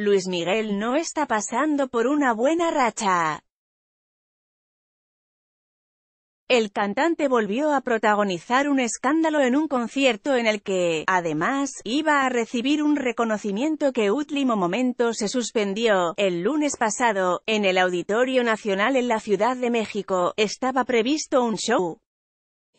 Luis Miguel no está pasando por una buena racha. El cantante volvió a protagonizar un escándalo en un concierto en el que, además, iba a recibir un reconocimiento que último momento se suspendió. El lunes pasado, en el Auditorio Nacional en la Ciudad de México, estaba previsto un show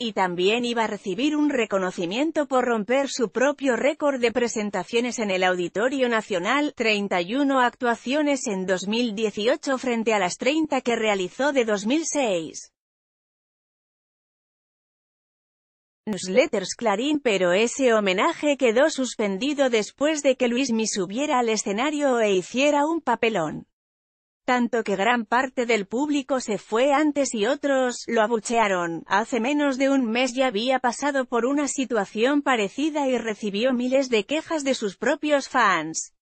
y también iba a recibir un reconocimiento por romper su propio récord de presentaciones en el Auditorio Nacional, 31 actuaciones en 2018 frente a las 30 que realizó de 2006. Newsletters Clarín pero ese homenaje quedó suspendido después de que Luis mi subiera al escenario e hiciera un papelón tanto que gran parte del público se fue antes y otros lo abuchearon. Hace menos de un mes ya había pasado por una situación parecida y recibió miles de quejas de sus propios fans.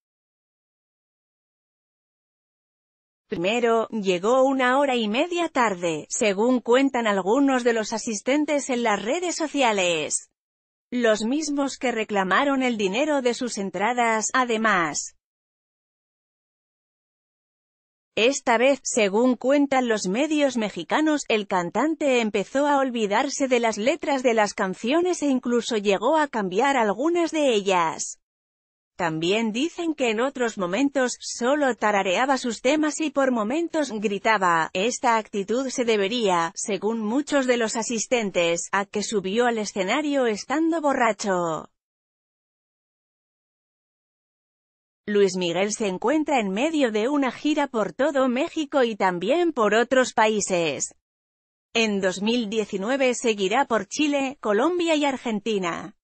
Primero, llegó una hora y media tarde, según cuentan algunos de los asistentes en las redes sociales. Los mismos que reclamaron el dinero de sus entradas, además, esta vez, según cuentan los medios mexicanos, el cantante empezó a olvidarse de las letras de las canciones e incluso llegó a cambiar algunas de ellas. También dicen que en otros momentos, solo tarareaba sus temas y por momentos gritaba. Esta actitud se debería, según muchos de los asistentes, a que subió al escenario estando borracho. Luis Miguel se encuentra en medio de una gira por todo México y también por otros países. En 2019 seguirá por Chile, Colombia y Argentina.